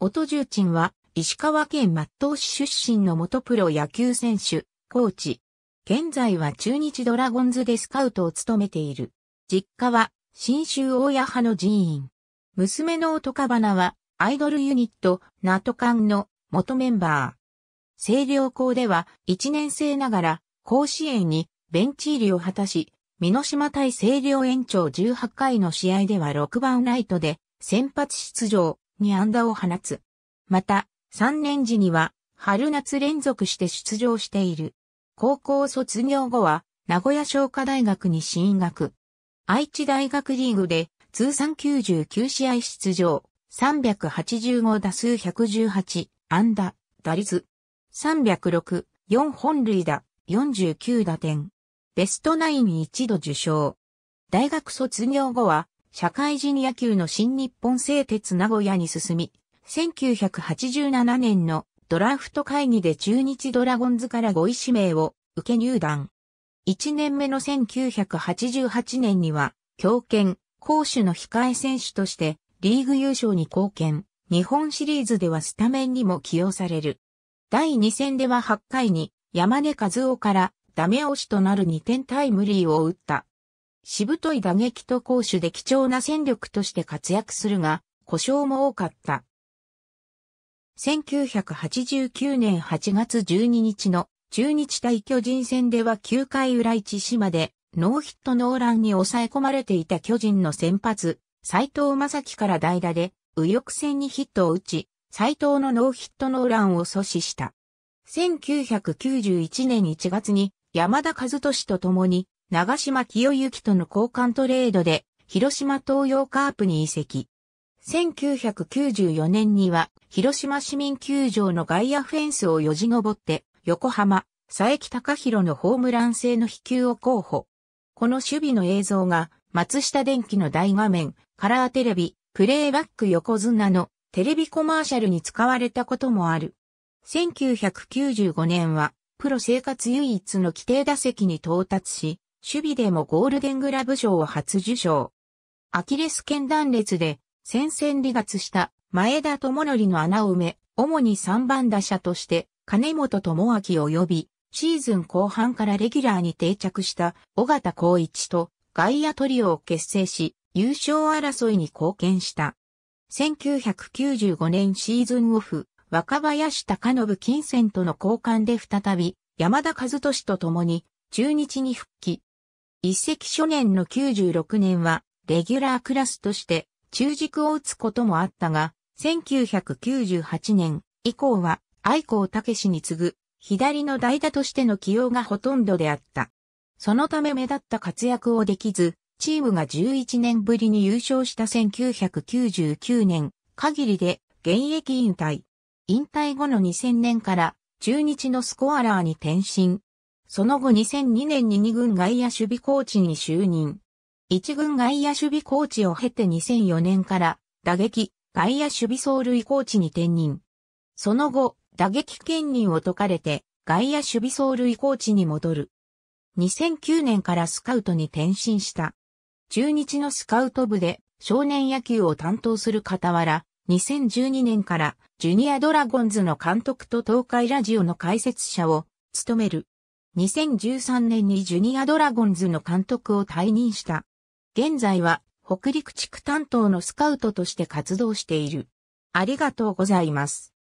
音重鎮は、石川県松戸市出身の元プロ野球選手、コーチ。現在は中日ドラゴンズでスカウトを務めている。実家は、新州大谷派の寺院。娘の音かばなは、アイドルユニット、ナトカンの元メンバー。星稜校では、1年生ながら、甲子園にベンチ入りを果たし、美濃島対星稜延長18回の試合では6番ライトで先発出場。に安打を放つ。また、3年時には、春夏連続して出場している。高校卒業後は、名古屋商科大学に進学。愛知大学リーグで、通算99試合出場、385打数118、安打、打率、306、4本塁打、49打点。ベストナインに一度受賞。大学卒業後は、社会人野球の新日本製鉄名古屋に進み、1987年のドラフト会議で中日ドラゴンズから5位指名を受け入団。1年目の1988年には、強権、攻守の控え選手としてリーグ優勝に貢献、日本シリーズではスタメンにも起用される。第2戦では8回に山根和夫からダメ押しとなる2点タイムリーを打ったしぶとい打撃と攻守で貴重な戦力として活躍するが、故障も多かった。1989年8月12日の中日対巨人戦では9回裏1島でノーヒットノーランに抑え込まれていた巨人の先発、斎藤正樹から代打で右翼戦にヒットを打ち、斎藤のノーヒットノーランを阻止した。1991年1月に山田和俊と共に長島清行との交換トレードで、広島東洋カープに移籍。1994年には、広島市民球場の外野フェンスをよじ登って、横浜、佐伯隆弘のホームラン性の飛球を候補。この守備の映像が、松下電機の大画面、カラーテレビ、プレイバック横綱のテレビコマーシャルに使われたこともある。1995年は、プロ生活唯一の規定打席に到達し、守備でもゴールデングラブ賞を初受賞。アキレス腱断裂で戦線離脱した前田智則の穴を埋め、主に3番打者として金本智明を呼び、シーズン後半からレギュラーに定着した尾形光一と外野トリオを結成し、優勝争いに貢献した。1995年シーズンオフ、若林隆信金銭との交換で再び、山田和俊と共に中日に復帰。一石初年の96年は、レギュラークラスとして中軸を打つこともあったが、1998年以降は愛子武に次ぐ左の代打としての起用がほとんどであった。そのため目立った活躍をできず、チームが11年ぶりに優勝した1999年限りで現役引退。引退後の2000年から中日のスコアラーに転身、その後2002年に2軍外野守備コーチに就任。1軍外野守備コーチを経て2004年から打撃、外野守備走塁コーチに転任。その後、打撃兼任を解かれて外野守備走塁コーチに戻る。2009年からスカウトに転身した。中日のスカウト部で少年野球を担当する傍ら、2012年からジュニアドラゴンズの監督と東海ラジオの解説者を務める。2013年にジュニアドラゴンズの監督を退任した。現在は北陸地区担当のスカウトとして活動している。ありがとうございます。